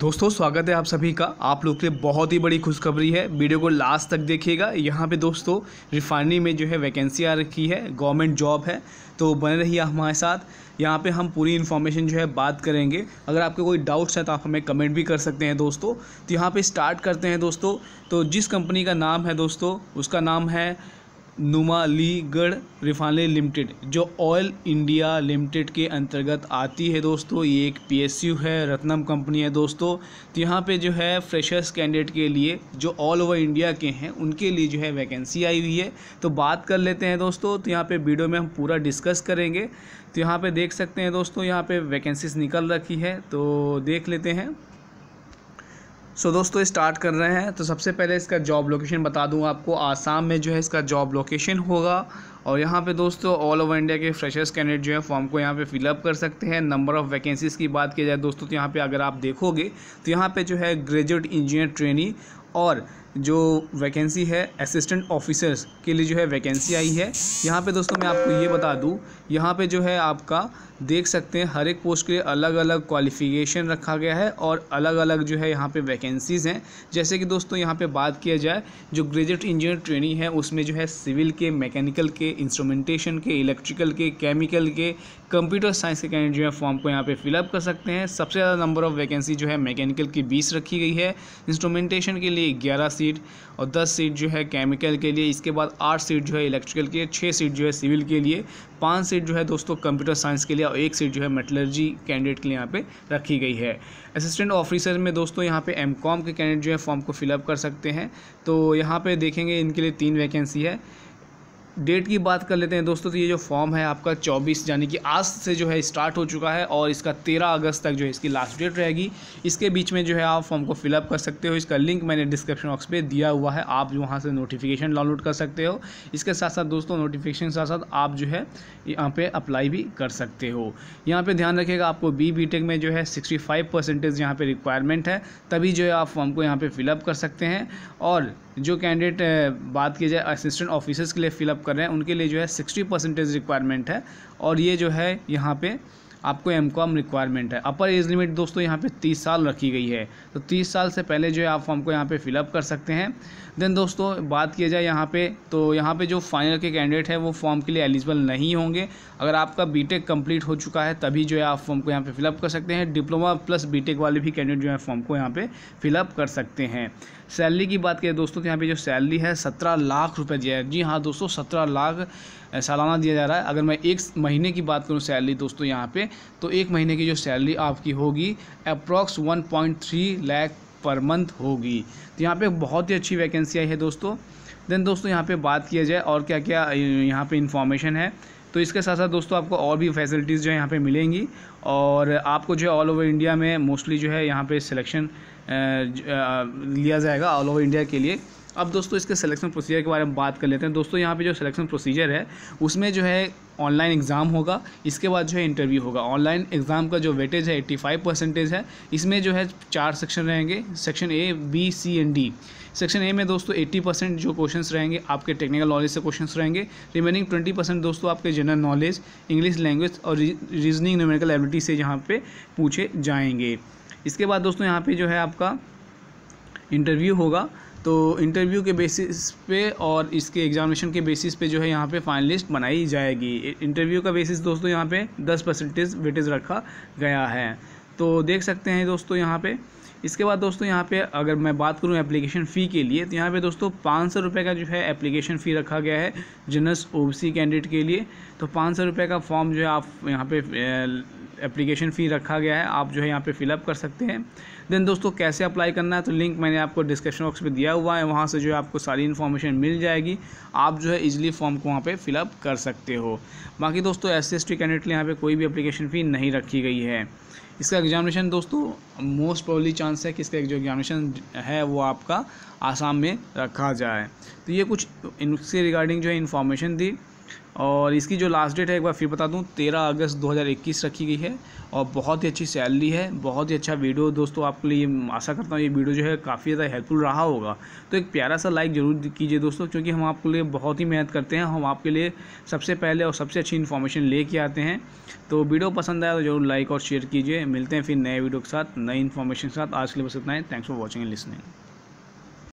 दोस्तों स्वागत है आप सभी का आप लोग के लिए बहुत ही बड़ी खुशखबरी है वीडियो को लास्ट तक देखिएगा यहाँ पे दोस्तों रिफाइनरी में जो है वैकेंसी आ रखी है गवर्नमेंट जॉब है तो बने रहिए हमारे साथ यहाँ पे हम पूरी इन्फॉर्मेशन जो है बात करेंगे अगर आपके कोई डाउट्स हैं तो आप हमें कमेंट भी कर सकते हैं दोस्तों तो यहाँ पर स्टार्ट करते हैं दोस्तों तो जिस कंपनी का नाम है दोस्तों उसका नाम है नुमालीगढ़ रिफाइनरी लिमिटेड जो ऑयल इंडिया लिमिटेड के अंतर्गत आती है दोस्तों ये एक पीएसयू है रत्नम कंपनी है दोस्तों तो यहाँ पे जो है फ्रेशर्स कैंडिडेट के लिए जो ऑल ओवर इंडिया के हैं उनके लिए जो है वैकेंसी आई हुई है तो बात कर लेते हैं दोस्तों तो यहाँ पे वीडियो में हम पूरा डिस्कस करेंगे तो यहाँ पर देख सकते हैं दोस्तों यहाँ पर वैकेंसीज निकल रखी है तो देख लेते हैं सो so, दोस्तों स्टार्ट कर रहे हैं तो सबसे पहले इसका जॉब लोकेशन बता दूँ आपको आसाम में जो है इसका जॉब लोकेशन होगा और यहाँ पे दोस्तों ऑल ओवर इंडिया के फ्रेशर्स कैंडिडेट जो है फॉर्म को यहाँ पे फिलअप कर सकते हैं नंबर ऑफ़ वैकेंसीज़ की बात की जाए दोस्तों तो यहाँ पे अगर आप देखोगे तो यहाँ पे जो है ग्रेजुएट इंजीनियर ट्रेनी और जो वैकेंसी है असिस्टेंट ऑफिसर्स के लिए जो है वैकेंसी आई है यहाँ पे दोस्तों मैं आपको ये बता दूँ यहाँ पे जो है आपका देख सकते हैं हर एक पोस्ट के लिए अलग अलग क्वालिफ़िकेशन रखा गया है और अलग अलग जो है यहाँ पे वैकेंसीज़ हैं जैसे कि दोस्तों यहाँ पे बात किया जाए जो ग्रेजुएट इंजीनियर ट्रेनिंग है उसमें जो है सिविल के मैकेनिकल के इंस्ट्रूमेंटेशन के इलेक्ट्रिकल के केमिकल के कंप्यूटर साइंस के कैंडिडेट जो है फॉर्म को यहाँ पर फिलअप कर सकते हैं सबसे ज़्यादा नंबर ऑफ़ वैकेंसी जो है मैकेनिकल की बीस रखी गई है इंस्ट्रोमेंटेशन के लिए ग्यारह सीट और दस सीट जो है केमिकल के लिए इसके बाद आठ सीट जो है इलेक्ट्रिकल के लिए छः सीट जो है सिविल के लिए पाँच सीट जो है दोस्तों कंप्यूटर साइंस के लिए और एक सीट जो है मेटलर्जी कैंडिडेट के लिए यहाँ पे रखी गई है असिस्टेंट ऑफिसर में दोस्तों यहाँ पे एम के कैंडिडेट जो है फॉर्म को फिलअप कर सकते हैं तो यहाँ पर देखेंगे इनके लिए तीन वैकेंसी है डेट की बात कर लेते हैं दोस्तों तो ये जो फॉर्म है आपका 24 यानी कि आज से जो है स्टार्ट हो चुका है और इसका 13 अगस्त तक जो है इसकी लास्ट डेट रहेगी इसके बीच में जो है आप फॉर्म को फिलअप कर सकते हो इसका लिंक मैंने डिस्क्रिप्शन बॉक्स पे दिया हुआ है आप वहाँ से नोटिफिकेशन डाउनलोड कर सकते हो इसके साथ साथ दोस्तों नोटिफिकेशन के साथ साथ आप जो है यहाँ पर अप्लाई भी कर सकते हो यहाँ पर ध्यान रखिएगा आपको बी बी में जो है सिक्सटी फाइव परसेंटेज यहाँ पर रिक्वायरमेंट है तभी जो है आप फॉर्म को यहाँ पर फिलअप कर सकते हैं और जो कैंडिडेट बात की जाए असिस्टेंट ऑफिसर्स के लिए फ़िलअप कर रहे हैं उनके लिए जो है सिक्सटी परसेंटेज रिक्वायरमेंट है और ये जो है यहाँ पर आपको एम कॉम रिक्वायरमेंट है अपर एज लिमिट दोस्तों यहाँ पे तीस साल रखी गई है तो तीस साल से पहले जो है आप फॉर्म को यहाँ पे फिलअप कर सकते हैं देन दोस्तों बात किया जाए यहाँ पे तो यहाँ पे जो फाइनल के कैंडिडेट हैं वो फॉर्म के लिए एलिजिबल नहीं होंगे अगर आपका बीटेक कंप्लीट हो चुका है तभी जो है आप फॉर्म को यहाँ पर फिलअप कर सकते हैं डिप्लोमा प्लस बी वाले भी कैंडिडेट जो है फॉर्म को यहाँ पर फिलअप कर सकते हैं सैलरी की बात करें दोस्तों तो यहाँ पे जो सैलरी है सत्रह लाख रुपए दिया है जी हाँ दोस्तों सत्रह लाख सालाना दिया जा रहा है अगर मैं एक महीने की बात करूँ सैलरी दोस्तों यहाँ पे तो एक महीने की जो सैलरी आपकी होगी approx one point three lakh per month होगी तो यहाँ पे बहुत ही अच्छी वैकेंसी आई है दोस्तों देन दोस्तों यहाँ पर बात किया जाए और क्या क्या यहाँ पर इंफॉर्मेशन है तो इसके साथ साथ दोस्तों आपको और भी फैसिलिटीज़ जो है यहाँ पे मिलेंगी और आपको जो है ऑल ओवर इंडिया में मोस्टली जो है यहाँ पे सिलेक्शन लिया जाएगा ऑल ओवर इंडिया के लिए अब दोस्तों इसके सिलेक्शन प्रोसीजर के बारे में बात कर लेते हैं दोस्तों यहाँ पे जो सिलेक्शन प्रोसीजर है उसमें जो है ऑनलाइन एग्ज़ाम होगा इसके बाद जो है इंटरव्यू होगा ऑनलाइन एग्ज़ाम का जो वेटेज है फाइव परसेंटेज है इसमें जो है चार सेक्शन रहेंगे section A B C and D section A में दोस्तों एट्टी परसेंट जो क्वेश्चन रहेंगे आपके टेक्निकल नॉलेज से क्वेश्चन रहेंगे रिमेनिंग ट्वेंटी परसेंट दोस्तों आपके जनरल नॉलेज इंग्लिश लैंग्वेज और रीजनिंग न्यूमेरिकल एबिलिटी से यहाँ पे पूछे जाएंगे इसके बाद दोस्तों यहाँ पे जो है आपका इंटरव्यू होगा तो इंटरव्यू के बेसिस पे और इसके एग्जामिनेशन के बेसिस पे जो है यहाँ पे फाइनलिस्ट बनाई जाएगी इंटरव्यू का बेसिस दोस्तों यहाँ पे दस परसेंटेज वेटेज रखा गया है तो देख सकते हैं दोस्तों यहाँ पे इसके बाद दोस्तों यहाँ पे अगर मैं बात करूँ एप्लीकेशन फ़ी के लिए तो यहाँ पे दोस्तों पाँच सौ रुपये का जो है एप्लीकेशन फ़ी रखा गया है जनरस ओबीसी कैंडिडेट के लिए तो पाँच सौ रुपये का फॉर्म जो है आप यहाँ पे एप्लीकेशन फ़ी रखा गया है आप जो है यहाँ पे फिलअप कर सकते हैं देन दोस्तों कैसे अप्लाई करना है तो लिंक मैंने आपको डिस्क्रिप्शन बॉक्स में दिया हुआ है वहाँ से जो है आपको सारी इन्फॉर्मेशन मिल जाएगी आप जो है इजीली फॉर्म को वहाँ पे फिलअप कर सकते हो बाकी दोस्तों एस एस टी कैंडिडेट यहाँ पर कोई भी अप्लीकेशन फ़ी नहीं रखी गई है इसका एग्जामिनेशन दोस्तों मोस्ट प्रॉबली चांस है कि इसका जो एग्जामिनेशन है वो आपका आसाम में रखा जाए तो ये कुछ इनसे रिगार्डिंग जो है इन्फॉर्मेशन दी और इसकी जो लास्ट डेट है एक बार फिर बता दूं तेरह अगस्त 2021 रखी गई है और बहुत ही अच्छी सैलरी है बहुत ही अच्छा वीडियो दोस्तों आपके लिए आशा करता हूँ ये वीडियो जो है काफ़ी ज़्यादा हेल्पफुल रहा होगा तो एक प्यारा सा लाइक ज़रूर कीजिए दोस्तों क्योंकि हम आपके लिए बहुत ही मेहनत करते हैं हम आपके लिए सबसे पहले और सबसे अच्छी इन्फॉर्मेशन ले आते हैं तो वीडियो पसंद आया तो जरूर लाइक और शेयर कीजिए मिलते हैं फिर नए वीडियो के साथ नई इन्फॉर्मेशन के साथ आज के लिए बस इतना है thanks for watching and listening